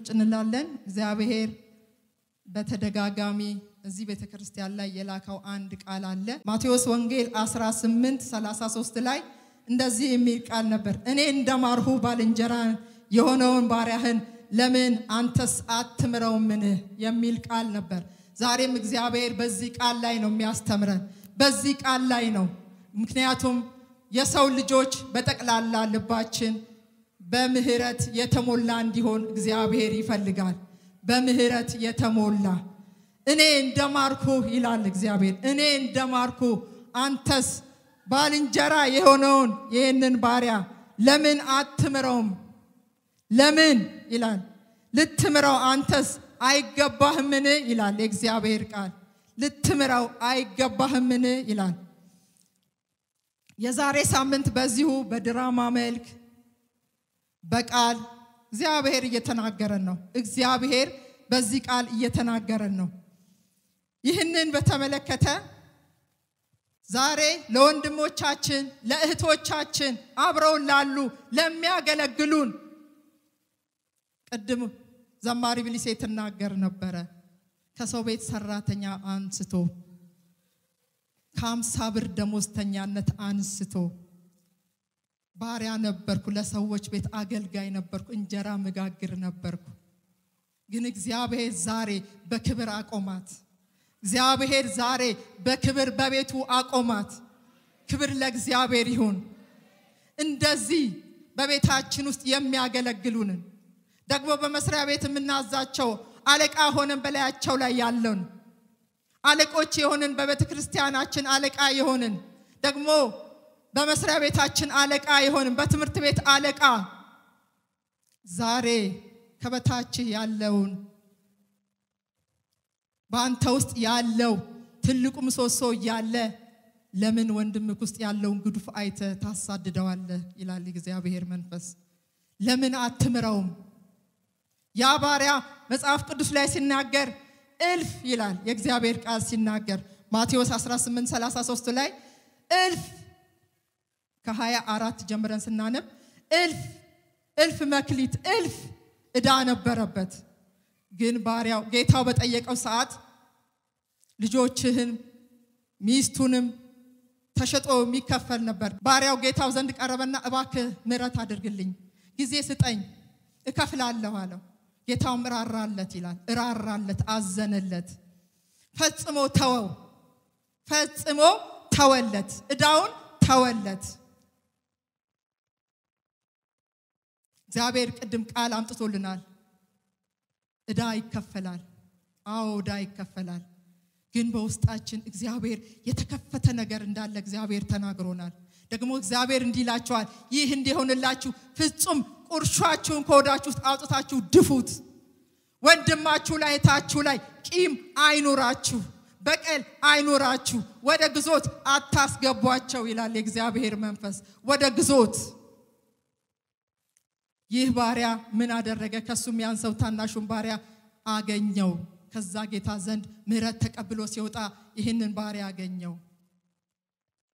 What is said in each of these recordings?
ቁጭ እንላለን። እግዚአብሔር በተደጋጋሚ እዚህ ቤተ ክርስቲያን ላይ የላከው አንድ ቃል አለ። ማቴዎስ ወንጌል 18 33 ላይ እንደዚህ የሚል ቃል ነበር። እኔ እንደ ማርሁ ባልንጀራ የሆነውን ባሪያህን ለምን አንተስ አትምረውምን የሚል ቃል ነበር። ዛሬም እግዚአብሔር በዚህ ቃል ላይ ነው የሚያስተምረን፣ በዚህ ቃል ላይ ነው። ምክንያቱም የሰው ልጆች በጠቅላላ ልባችን በምህረት የተሞላ እንዲሆን እግዚአብሔር ይፈልጋል። በምህረት የተሞላ እኔ እንደ ይላል እግዚአብሔር። እኔ እንደ ማርኩ አንተስ ባልንጀራ የሆነውን ይህንን ባሪያ ለምን አትምረውም? ለምን ይላል። ልትምረው አንተስ አይገባህምን? ይላል የእግዚአብሔር ቃል። ልትምረው አይገባህምን? ይላል። የዛሬ ሳምንት በዚሁ በድራማ መልክ በቃል እግዚአብሔር እየተናገረን ነው። እግዚአብሔር በዚህ ቃል እየተናገረን ነው። ይህንን በተመለከተ ዛሬ ለወንድሞቻችን፣ ለእህቶቻችን፣ አብረውን ላሉ ለሚያገለግሉን ቅድም ዘማሪ ብሊሴ ትናገር ነበረ ከሰው ቤት ሰራተኛ አንስቶ ከአምሳ ብር ደሞዝተኛነት አንስቶ ባሪያ ነበርኩ፣ ለሰዎች ቤት አገልጋይ ነበርኩ፣ እንጀራ መጋግር ነበርኩ። ግን እግዚአብሔር ዛሬ በክብር አቆማት። እግዚአብሔር ዛሬ በክብር በቤቱ አቆማት። ክብር ለእግዚአብሔር ይሁን። እንደዚህ በቤታችን ውስጥ የሚያገለግሉንን ደግሞ በመስሪያ ቤት የምናዛቸው አለቃ ሆነን በላያቸው ላይ ያለን አለቆች የሆንን በቤተ ክርስቲያናችን አለቃ የሆንን ደግሞ በመስሪያ ቤታችን አለቃ አይሆንም፣ በትምህርት ቤት አለቃ። ዛሬ ከበታችህ ያለውን በአንተ ውስጥ ያለው ትልቁ ምሰሶ እያለ ለምን ወንድምክ ውስጥ ያለውን ግዱፍ አይተ ታሳድደዋለህ? ይላል እግዚአብሔር መንፈስ። ለምን አትምረውም? ያ ባሪያ መጽሐፍ ቅዱስ ላይ ሲናገር እልፍ ይላል። የእግዚአብሔር ቃል ሲናገር ማቴዎስ 18 33 ላይ እልፍ ከሀያ አራት ጀምረን ስናነብ እልፍ እልፍ መክሊት እልፍ እዳ ነበረበት። ግን ባሪያው ጌታው በጠየቀው ሰዓት ልጆችህን ሚስቱንም ተሸጦ የሚከፈል ነበር። ባሪያው ጌታው ዘንድ ቀረበና እባክ ምረት አድርግልኝ፣ ጊዜ ስጠኝ፣ እከፍላለሁ አለው። ጌታውም እራራለት ይላል። እራራለት፣ አዘነለት፣ ፈጽሞ ተወው፣ ፈጽሞ ተወለት፣ እዳውን ተወለት። እግዚአብሔር ቅድም ቃል አምጥቶልናል። እዳ ይከፈላል። አዎ እዳ ይከፈላል። ግን በውስጣችን እግዚአብሔር የተከፈተ ነገር እንዳለ እግዚአብሔር ተናግሮናል። ደግሞ እግዚአብሔር እንዲላቸዋል ይህ እንዲሆንላችሁ ፍጹም ቁርሻችሁን ከወዳችሁ ውስጥ አውጥታችሁ ድፉት። ወንድማችሁ ላይ ታችሁ ላይ ቂም አይኖራችሁ በቀል አይኖራችሁ ወደ ግዞት አታስገቧቸው ይላል የእግዚአብሔር መንፈስ ወደ ግዞት ይህ ባሪያ ምን አደረገ? ከሱ የሚያንሰው ታናሹን ባሪያ አገኘው። ከዛ ጌታ ዘንድ ምረት ተቀብሎ ሲወጣ ይህንን ባሪያ አገኘው።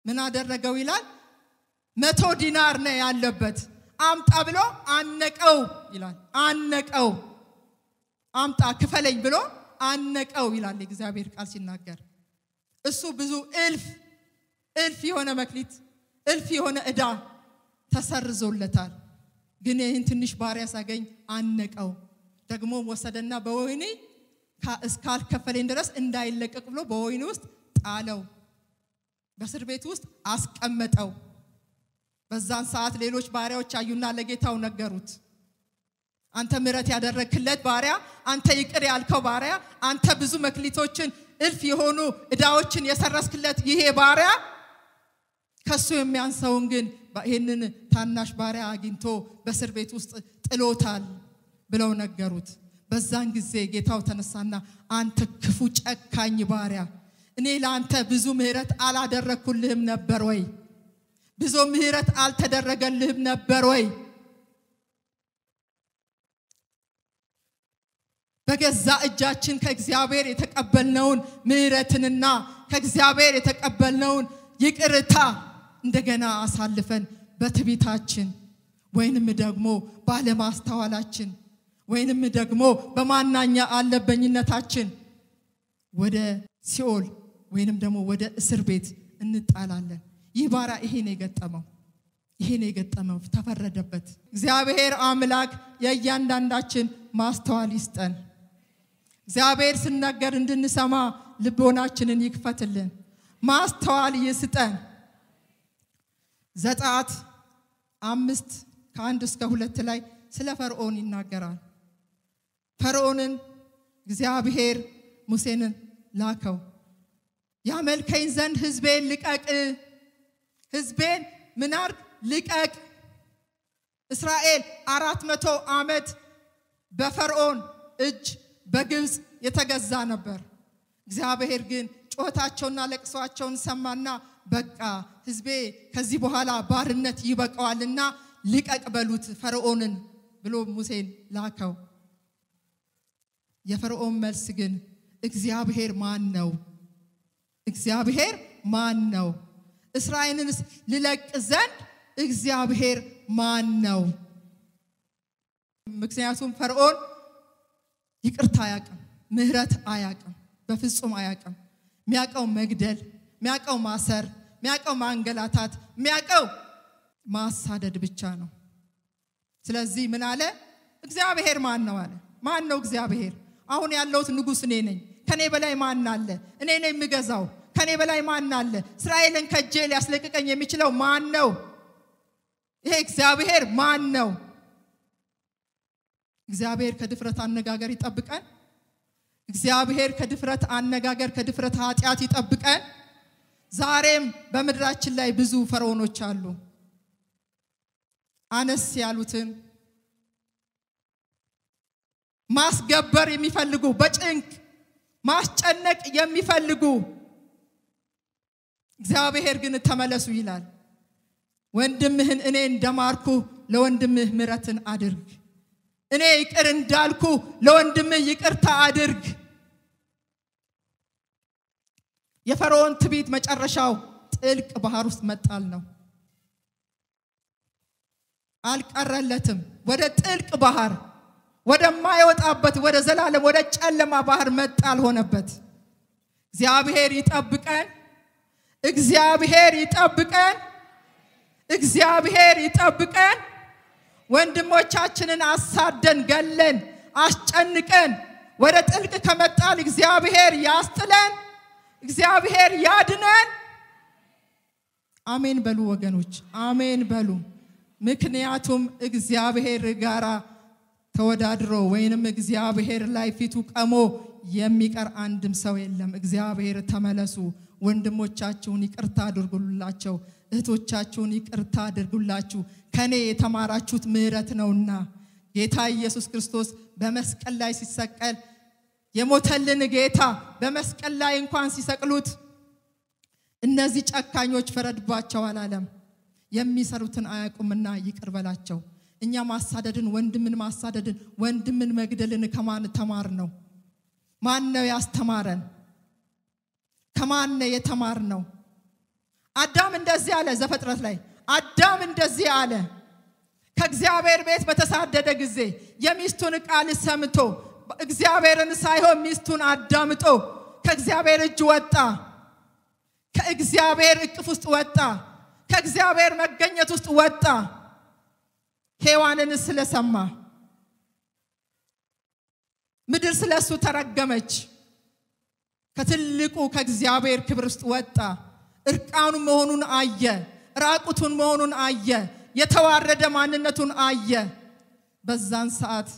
ምን አደረገው ይላል። መቶ ዲናር ነ ያለበት። አምጣ ብሎ አነቀው ይላል። አነቀው አምጣ ክፈለኝ ብሎ አነቀው ይላል እግዚአብሔር ቃል ሲናገር። እሱ ብዙ እልፍ እልፍ የሆነ መክሊት እልፍ የሆነ እዳ ተሰርዞለታል። ግን ይህን ትንሽ ባሪያ ሳገኝ አነቀው። ደግሞ ወሰደና በወይኔ እስካልከፈለኝ ድረስ እንዳይለቀቅ ብሎ በወይኔ ውስጥ ጣለው። በእስር ቤት ውስጥ አስቀመጠው። በዛን ሰዓት ሌሎች ባሪያዎች አዩና ለጌታው ነገሩት። አንተ ምረት ያደረክለት ባሪያ፣ አንተ ይቅር ያልከው ባሪያ፣ አንተ ብዙ መክሊቶችን እልፍ የሆኑ እዳዎችን የሰረስክለት ይሄ ባሪያ ከሱ የሚያንሰውን ግን ይህንን ታናሽ ባሪያ አግኝቶ በእስር ቤት ውስጥ ጥሎታል ብለው ነገሩት። በዛን ጊዜ ጌታው ተነሳና አንተ ክፉ ጨካኝ ባሪያ፣ እኔ ለአንተ ብዙ ምህረት አላደረግኩልህም ነበር ወይ? ብዙ ምህረት አልተደረገልህም ነበር ወይ? በገዛ እጃችን ከእግዚአብሔር የተቀበልነውን ምህረትንና ከእግዚአብሔር የተቀበልነውን ይቅርታ እንደገና አሳልፈን በትቢታችን ወይንም ደግሞ ባለማስተዋላችን ወይንም ደግሞ በማናኛ አለበኝነታችን ወደ ሲኦል ወይንም ደግሞ ወደ እስር ቤት እንጣላለን። ይህ ባራ ይሄ ነው የገጠመው። ይሄ ነው የገጠመው፣ ተፈረደበት። እግዚአብሔር አምላክ የእያንዳንዳችን ማስተዋል ይስጠን። እግዚአብሔር ስነገር እንድንሰማ ልቦናችንን ይክፈትልን፣ ማስተዋል ይስጠን። ዘጸአት አምስት ከአንድ እስከ ሁለት ላይ ስለ ፈርዖን ይናገራል። ፈርዖንን እግዚአብሔር ሙሴንን ላከው። ያመልከኝ ዘንድ ህዝቤን ልቀቅ፣ ህዝቤን ምናርግ ልቀቅ። እስራኤል አራት መቶ ዓመት በፈርዖን እጅ በግብፅ የተገዛ ነበር። እግዚአብሔር ግን ጩኸታቸውና ለቅሷቸውን ሰማና በቃ ህዝቤ ከዚህ በኋላ ባርነት ይበቃዋልና ልቀቅ በሉት ፈርዖንን ብሎ ሙሴን ላከው። የፈርዖን መልስ ግን እግዚአብሔር ማን ነው? እግዚአብሔር ማን ነው? እስራኤልን ልለቅ ዘንድ እግዚአብሔር ማን ነው? ምክንያቱም ፈርዖን ይቅርታ አያቅም ምህረት አያቅም በፍጹም አያቅም የሚያውቀው መግደል ሚያቀው ማሰር፣ ሚያቀው ማንገላታት፣ ሚያቀው ማሳደድ ብቻ ነው። ስለዚህ ምን አለ? እግዚአብሔር ማን ነው አለ። ማን ነው እግዚአብሔር? አሁን ያለውት ንጉስ እኔ ነኝ። ከኔ በላይ ማን አለ? እኔ ነው የሚገዛው። ከኔ በላይ ማን አለ? እስራኤልን ከጄ ሊያስለቅቀኝ የሚችለው ማን ነው? ይሄ እግዚአብሔር ማን ነው? እግዚአብሔር ከድፍረት አነጋገር ይጠብቀን። እግዚአብሔር ከድፍረት አነጋገር፣ ከድፍረት ኃጢአት ይጠብቀን። ዛሬም በምድራችን ላይ ብዙ ፈርዖኖች አሉ። አነስ ያሉትን ማስገበር የሚፈልጉ በጭንቅ ማስጨነቅ የሚፈልጉ እግዚአብሔር ግን ተመለሱ ይላል። ወንድምህን እኔ እንደማርኩ ለወንድምህ ምረትን አድርግ። እኔ ይቅር እንዳልኩ ለወንድምህ ይቅርታ አድርግ። የፈርዖን ትቢት መጨረሻው ጥልቅ ባህር ውስጥ መጣል ነው። አልቀረለትም። ወደ ጥልቅ ባህር ወደማይወጣበት ወደ ዘላለም ወደ ጨለማ ባህር መጣል ሆነበት። እግዚአብሔር ይጠብቀን፣ እግዚአብሔር ይጠብቀን፣ እግዚአብሔር ይጠብቀን። ወንድሞቻችንን አሳደን ገለን አስጨንቀን ወደ ጥልቅ ከመጣል እግዚአብሔር ያስጥለን። እግዚአብሔር ያድነን። አሜን በሉ ወገኖች፣ አሜን በሉ። ምክንያቱም እግዚአብሔር ጋራ ተወዳድሮ ወይንም እግዚአብሔር ላይ ፊቱ ቀሞ የሚቀር አንድም ሰው የለም። እግዚአብሔር ተመለሱ፣ ወንድሞቻችሁን ይቅርታ አድርጉላቸው፣ እህቶቻችሁን ይቅርታ አድርጉላችሁ፣ ከኔ የተማራችሁት ምህረት ነውና ጌታ ኢየሱስ ክርስቶስ በመስቀል ላይ ሲሰቀል የሞተልን ጌታ በመስቀል ላይ እንኳን ሲሰቅሉት እነዚህ ጨካኞች ፈረድባቸው አላለም። የሚሰሩትን አያቁምና ይቅር እኛ ማሳደድን፣ ወንድምን ማሳደድን፣ ወንድምን መግደልን ከማን ተማር ነው? ማን ነው ያስተማረን? ከማን ነው የተማር ነው? አዳም እንደዚህ አለ። ዘፈጥረት ላይ አዳም እንደዚህ አለ። ከእግዚአብሔር ቤት በተሳደደ ጊዜ የሚስቱን ቃል ሰምቶ እግዚአብሔርን ሳይሆን ሚስቱን አዳምጦ ከእግዚአብሔር እጅ ወጣ። ከእግዚአብሔር እቅፍ ውስጥ ወጣ። ከእግዚአብሔር መገኘት ውስጥ ወጣ። ሔዋንን ስለሰማ ምድር ስለ እሱ ተረገመች። ከትልቁ ከእግዚአብሔር ክብር ውስጥ ወጣ። እርቃኑ መሆኑን አየ። ራቁቱን መሆኑን አየ። የተዋረደ ማንነቱን አየ። በዛን ሰዓት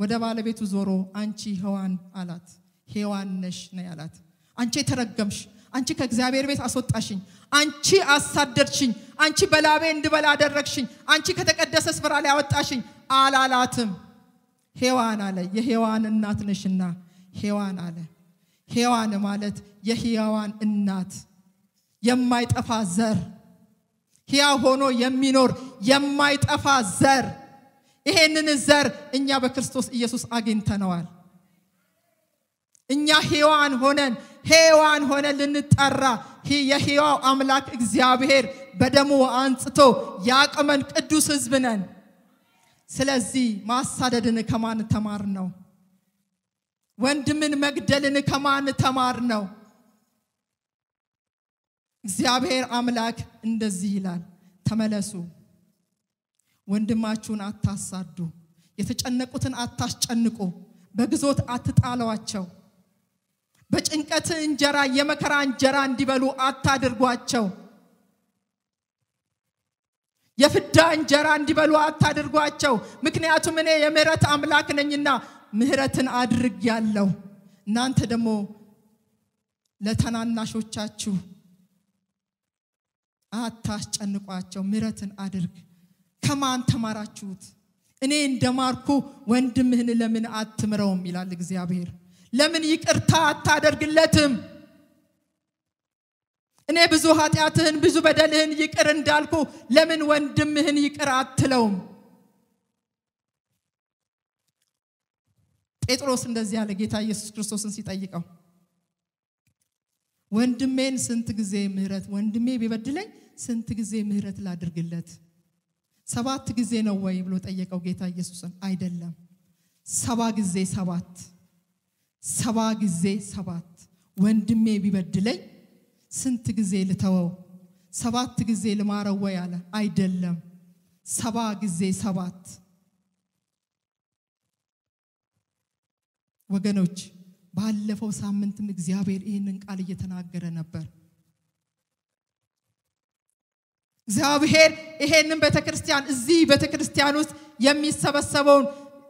ወደ ባለቤቱ ዞሮ አንቺ ሔዋን አላት። ሔዋን ነሽ ነ ያላት። አንቺ የተረገምሽ፣ አንቺ ከእግዚአብሔር ቤት አስወጣሽኝ፣ አንቺ አሳደድሽኝ፣ አንቺ በላቤ እንድበላ አደረግሽኝ፣ አንቺ ከተቀደሰ ስፍራ ላይ አወጣሽኝ አላላትም። ሔዋን አለ። የሔዋን እናት ነሽና ሔዋን አለ። ሔዋን ማለት የሕያዋን እናት የማይጠፋ ዘር ሕያው ሆኖ የሚኖር የማይጠፋ ዘር ይሄንን ዘር እኛ በክርስቶስ ኢየሱስ አግኝተነዋል። እኛ ሕያዋን ሆነን ሕያዋን ሆነን ልንጠራ የሕያው አምላክ እግዚአብሔር በደሙ አንጽቶ ያቅመን ቅዱስ ህዝብ ነን። ስለዚህ ማሳደድን ከማን ተማር ነው? ወንድምን መግደልን ከማን ተማር ነው? እግዚአብሔር አምላክ እንደዚህ ይላል፣ ተመለሱ ወንድማችሁን አታሳዱ፣ የተጨነቁትን አታስጨንቁ፣ በግዞት አትጣለዋቸው፣ በጭንቀት እንጀራ የመከራ እንጀራ እንዲበሉ አታድርጓቸው፣ የፍዳ እንጀራ እንዲበሉ አታድርጓቸው። ምክንያቱም እኔ የምህረት አምላክ ነኝና ምህረትን አድርግ ያለው እናንተ ደግሞ ለተናናሾቻችሁ አታስጨንቋቸው፣ ምህረትን አድርግ። ከማን ተማራችሁት? እኔ እንደማርኩ ወንድምህን ለምን አትምረውም? ይላል እግዚአብሔር። ለምን ይቅርታ አታደርግለትም? እኔ ብዙ ኃጢአትህን ብዙ በደልህን ይቅር እንዳልኩ ለምን ወንድምህን ይቅር አትለውም? ጴጥሮስ እንደዚህ ያለ ጌታ ኢየሱስ ክርስቶስን ሲጠይቀው ወንድሜን ስንት ጊዜ ምህረት ወንድሜ ቢበድለኝ ስንት ጊዜ ምህረት ላድርግለት? ሰባት ጊዜ ነው ወይ ብሎ ጠየቀው ጌታ ኢየሱስን። አይደለም ሰባ ጊዜ ሰባት ሰባ ጊዜ ሰባት ወንድሜ ቢበድለኝ ስንት ጊዜ ልተወው? ሰባት ጊዜ ልማረው ወይ አለ። አይደለም ሰባ ጊዜ ሰባት። ወገኖች ባለፈው ሳምንትም እግዚአብሔር ይህንን ቃል እየተናገረ ነበር። እግዚአብሔር ይሄንን ቤተክርስቲያን እዚህ ቤተክርስቲያን ውስጥ የሚሰበሰበውን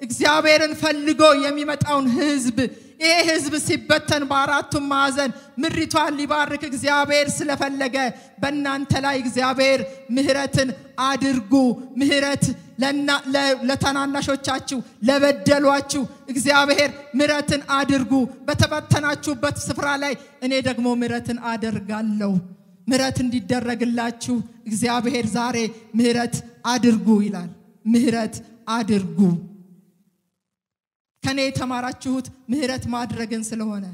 እግዚአብሔርን ፈልጎ የሚመጣውን ህዝብ ይሄ ህዝብ ሲበተን በአራቱም ማዕዘን ምሪቷን ሊባርክ እግዚአብሔር ስለፈለገ በእናንተ ላይ እግዚአብሔር ምህረትን አድርጉ። ምህረት ለተናናሾቻችሁ ለበደሏችሁ እግዚአብሔር ምህረትን አድርጉ። በተበተናችሁበት ስፍራ ላይ እኔ ደግሞ ምህረትን አደርጋለሁ። ምህረት እንዲደረግላችሁ እግዚአብሔር ዛሬ ምህረት አድርጉ ይላል። ምህረት አድርጉ። ከኔ የተማራችሁት ምህረት ማድረግን ስለሆነ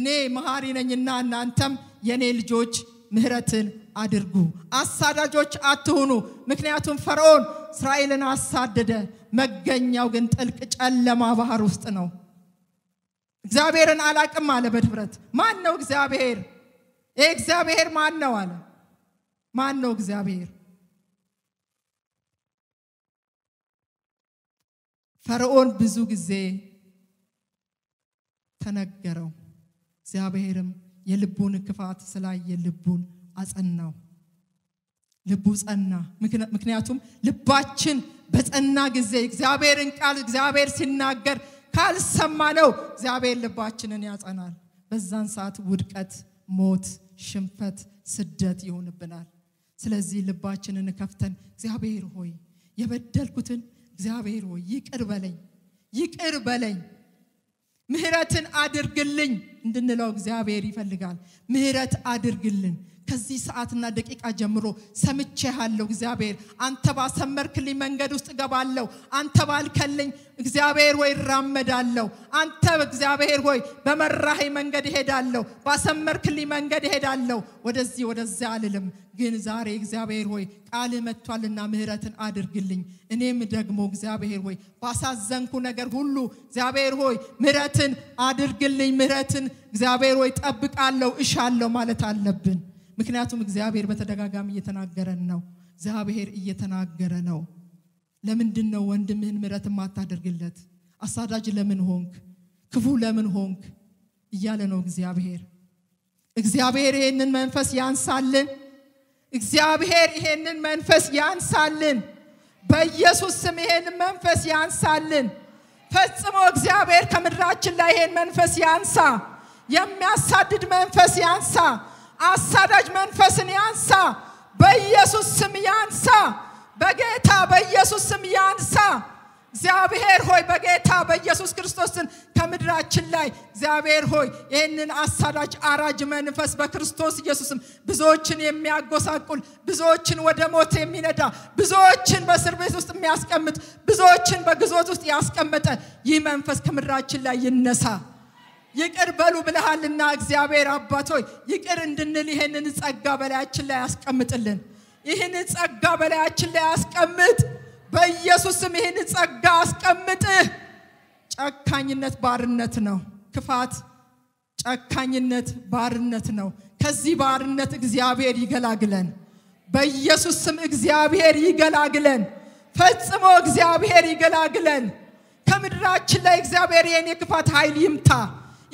እኔ መሐሪ ነኝና እናንተም የኔ ልጆች ምህረትን አድርጉ። አሳዳጆች አትሁኑ፣ ምክንያቱም ፈርዖን እስራኤልን አሳደደ። መገኛው ግን ጥልቅ ጨለማ ባህር ውስጥ ነው። እግዚአብሔርን አላቅም አለ በድፍረት። ማን ነው እግዚአብሔር? እግዚአብሔር ማን ነው አለ። ማን ነው እግዚአብሔር? ፈርዖን ብዙ ጊዜ ተነገረው። እግዚአብሔርም የልቡን ክፋት ስላየ ልቡን አጸናው። ልቡ ጸና። ምክንያቱም ልባችን በጸና ጊዜ እግዚአብሔርን ቃል እግዚአብሔር ሲናገር ካልሰማ ነው እግዚአብሔር ልባችንን ያጸናል። በዛን ሰዓት ውድቀት ሞት፣ ሽንፈት፣ ስደት ይሆንብናል። ስለዚህ ልባችንን ከፍተን እግዚአብሔር ሆይ የበደልኩትን እግዚአብሔር ሆይ ይቅር በለኝ፣ ይቅር በለኝ፣ ምሕረትን አድርግልኝ እንድንለው እግዚአብሔር ይፈልጋል። ምህረት አድርግልን። ከዚህ ሰዓትና ደቂቃ ጀምሮ ሰምቼሃለሁ። እግዚአብሔር አንተ ባሰመርክልኝ መንገድ ውስጥ እገባለሁ። አንተ ባልከልኝ እግዚአብሔር ወይ እራመዳለሁ። አንተ እግዚአብሔር ወይ በመራኸኝ መንገድ እሄዳለሁ። ባሰመርክልኝ መንገድ እሄዳለሁ። ወደዚህ ወደዚያ አልልም። ግን ዛሬ እግዚአብሔር ሆይ ቃል መጥቷልና ምህረትን አድርግልኝ። እኔም ደግሞ እግዚአብሔር ሆይ ባሳዘንኩ ነገር ሁሉ እግዚአብሔር ሆይ ምህረትን አድርግልኝ። ምሕረትን እግዚአብሔር ሆይ ጠብቃለሁ፣ እሻለሁ ማለት አለብን። ምክንያቱም እግዚአብሔር በተደጋጋሚ እየተናገረን ነው። እግዚአብሔር እየተናገረ ነው። ለምንድን ነው ወንድምህን ምረት ማታደርግለት? አሳዳጅ ለምን ሆንክ? ክፉ ለምን ሆንክ? እያለ ነው እግዚአብሔር። እግዚአብሔር ይሄንን መንፈስ ያንሳልን። እግዚአብሔር ይሄንን መንፈስ ያንሳልን። በኢየሱስ ስም ይሄንን መንፈስ ያንሳልን። ፈጽሞ እግዚአብሔር ከምድራችን ላይ ይሄን መንፈስ ያንሳ። የሚያሳድድ መንፈስ ያንሳ። አሳዳጅ መንፈስን ያንሳ። በኢየሱስ ስም ያንሳ። በጌታ በኢየሱስ ስም ያንሳ። እግዚአብሔር ሆይ በጌታ በኢየሱስ ክርስቶስን ከምድራችን ላይ እግዚአብሔር ሆይ ይህንን አሳዳጅ አራጅ መንፈስ በክርስቶስ ኢየሱስም ብዙዎችን የሚያጎሳቁል ብዙዎችን ወደ ሞት የሚነዳ ብዙዎችን በእስር ቤት ውስጥ የሚያስቀምጥ ብዙዎችን በግዞት ውስጥ ያስቀመጠ ይህ መንፈስ ከምድራችን ላይ ይነሳ። ይቅር በሉ ብለሃልና እግዚአብሔር አባቶ ይቅር እንድንል ይህንን ጸጋ በላያችን ላይ አስቀምጥልን ይህን ጸጋ በላያችን ላይ አስቀምጥ በኢየሱስም ይህን ጸጋ አስቀምጥህ። ጨካኝነት ባርነት ነው። ክፋት፣ ጨካኝነት ባርነት ነው። ከዚህ ባርነት እግዚአብሔር ይገላግለን። በኢየሱስ ስም እግዚአብሔር ይገላግለን። ፈጽሞ እግዚአብሔር ይገላግለን። ከምድራችን ላይ እግዚአብሔር የኔ ክፋት ኃይል ይምታ።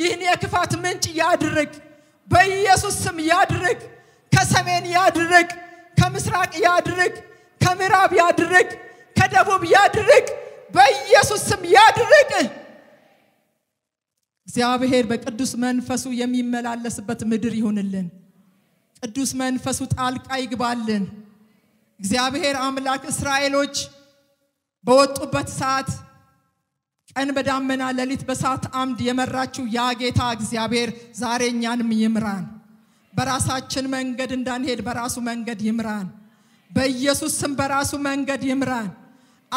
ይህን የክፋት ምንጭ ያድርግ፣ በኢየሱስ ስም ያድርግ፣ ከሰሜን ያድርግ፣ ከምስራቅ ያድርግ፣ ከምዕራብ ያድርግ፣ ከደቡብ ያድርግ፣ በኢየሱስ ስም ያድርግ። እግዚአብሔር በቅዱስ መንፈሱ የሚመላለስበት ምድር ይሁንልን። ቅዱስ መንፈሱ ጣልቃ ይግባልን። እግዚአብሔር አምላክ እስራኤሎች በወጡበት ሰዓት ቀን በዳመና ሌሊት በሳት አምድ የመራችው ያ ጌታ እግዚአብሔር ዛሬ እኛንም ይምራን። በራሳችን መንገድ እንዳንሄድ በራሱ መንገድ ይምራን። በኢየሱስ ስም በራሱ መንገድ ይምራን።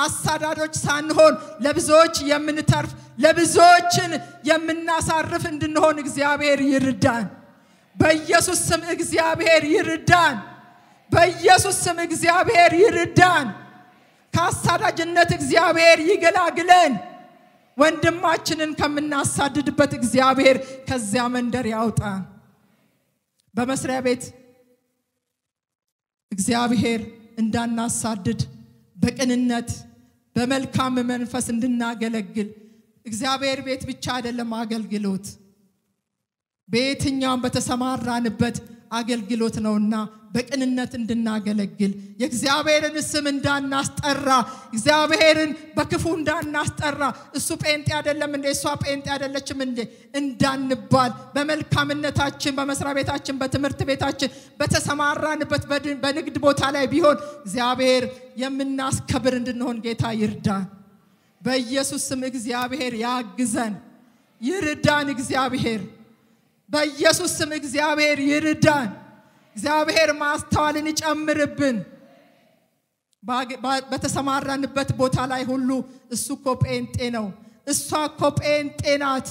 አሳዳዶች ሳንሆን ለብዙዎች የምንተርፍ ለብዙዎችን የምናሳርፍ እንድንሆን እግዚአብሔር ይርዳን። በኢየሱስ ስም እግዚአብሔር ይርዳን። በኢየሱስ ስም እግዚአብሔር ይርዳን። ከአሳዳጅነት እግዚአብሔር ይገላግለን። ወንድማችንን ከምናሳድድበት እግዚአብሔር ከዚያ መንደር ያውጣ። በመስሪያ ቤት እግዚአብሔር እንዳናሳድድ በቅንነት በመልካም መንፈስ እንድናገለግል እግዚአብሔር ቤት ብቻ አይደለም አገልግሎት በየትኛውም በተሰማራንበት አገልግሎት ነውና በቅንነት እንድናገለግል የእግዚአብሔርን ስም እንዳናስጠራ እግዚአብሔርን በክፉ እንዳናስጠራ እሱ ጴንጤ አይደለም እንዴ እሷ ጴንጤ አይደለችም እንዴ እንዳንባል በመልካምነታችን በመስሪያ ቤታችን በትምህርት ቤታችን በተሰማራንበት በንግድ ቦታ ላይ ቢሆን እግዚአብሔር የምናስከብር እንድንሆን ጌታ ይርዳን በኢየሱስ ስም እግዚአብሔር ያግዘን ይርዳን እግዚአብሔር በኢየሱስ ስም እግዚአብሔር ይርዳን። እግዚአብሔር ማስተዋልን ይጨምርብን። በተሰማራንበት ቦታ ላይ ሁሉ እሱ እኮ ጴንጤ ነው፣ እሷ እኮ ጴንጤ ናት።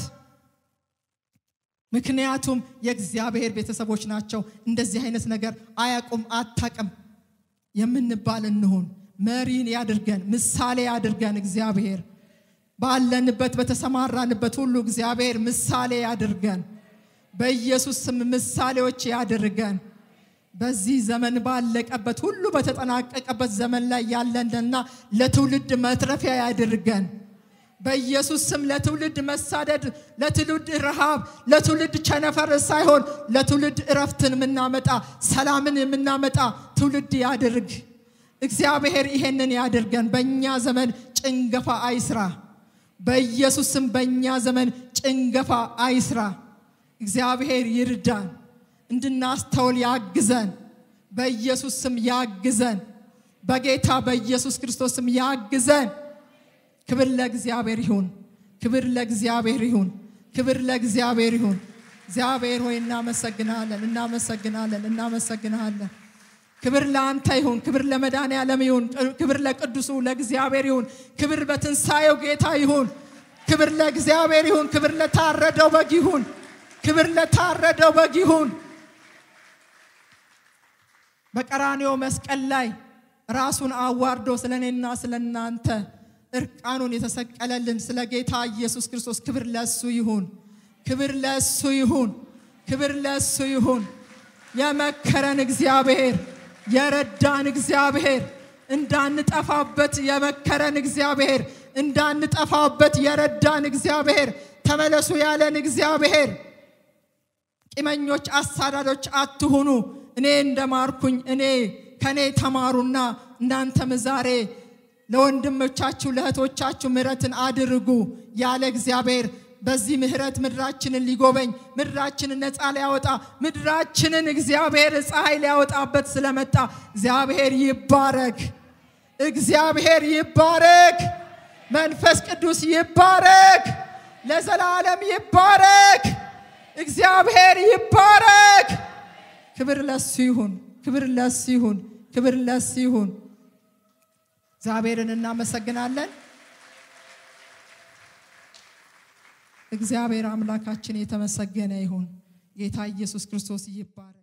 ምክንያቱም የእግዚአብሔር ቤተሰቦች ናቸው። እንደዚህ አይነት ነገር አያቁም፣ አታቅም የምንባል እንሆን። መሪን ያድርገን፣ ምሳሌ ያድርገን እግዚአብሔር። ባለንበት በተሰማራንበት ሁሉ እግዚአብሔር ምሳሌ ያድርገን። በኢየሱስ ስም ምሳሌዎች ያድርገን። በዚህ ዘመን ባለቀበት ሁሉ በተጠናቀቀበት ዘመን ላይ ያለንና ለትውልድ መትረፊያ ያድርገን። በኢየሱስ ስም ለትውልድ መሳደድ፣ ለትውልድ ረሃብ፣ ለትውልድ ቸነፈር ሳይሆን ለትውልድ እረፍትን የምናመጣ ሰላምን የምናመጣ ትውልድ ያድርግ። እግዚአብሔር ይሄንን ያድርገን። በእኛ ዘመን ጭንገፋ አይስራ። በኢየሱስ ስም በእኛ ዘመን ጭንገፋ አይስራ። እግዚአብሔር ይርዳን፣ እንድናስተውል ያግዘን፣ በኢየሱስ ስም ያግዘን፣ በጌታ በኢየሱስ ክርስቶስ ስም ያግዘን። ክብር ለእግዚአብሔር ይሁን፣ ክብር ለእግዚአብሔር ይሁን፣ ክብር ለእግዚአብሔር ይሁን። እግዚአብሔር ሆይ እናመሰግናለን፣ እናመሰግናለን፣ እናመሰግናለን። ክብር ለአንተ ይሁን፣ ክብር ለመዳን ዓለም ይሁን፣ ክብር ለቅዱሱ ለእግዚአብሔር ይሁን፣ ክብር በትንሣኤው ጌታ ይሁን፣ ክብር ለእግዚአብሔር ይሁን፣ ክብር ለታረደው በግ ይሁን። ክብር ለታረደው በግ ይሁን። በቀራንዮ መስቀል ላይ ራሱን አዋርዶ ስለ እኔና ስለ እናንተ እርቃኑን የተሰቀለልን ስለ ጌታ ኢየሱስ ክርስቶስ ክብር ለሱ ይሁን፣ ክብር ለሱ ይሁን፣ ክብር ለሱ ይሁን። የመከረን እግዚአብሔር የረዳን እግዚአብሔር እንዳንጠፋበት የመከረን እግዚአብሔር እንዳንጠፋበት የረዳን እግዚአብሔር ተመለሱ ያለን እግዚአብሔር ቂመኞች፣ አሳዳዶች አትሁኑ። እኔ እንደማርኩኝ እኔ ከእኔ ተማሩና እናንተም ዛሬ ለወንድሞቻችሁ ለእህቶቻችሁ ምሕረትን አድርጉ ያለ እግዚአብሔር በዚህ ምሕረት ምድራችንን ሊጎበኝ ምድራችንን ነፃ ሊያወጣ ምድራችንን እግዚአብሔር ፀሐይ ሊያወጣበት ስለመጣ እግዚአብሔር ይባረክ፣ እግዚአብሔር ይባረክ፣ መንፈስ ቅዱስ ይባረክ፣ ለዘላለም ይባረክ። እግዚአብሔር ይባረክ። ክብር ለሱ ይሁን፣ ክብር ለሱ ይሁን፣ ክብር ለሱ ይሁን። እግዚአብሔርን እናመሰግናለን። እግዚአብሔር አምላካችን የተመሰገነ ይሁን። ጌታ ኢየሱስ ክርስቶስ ይባረክ።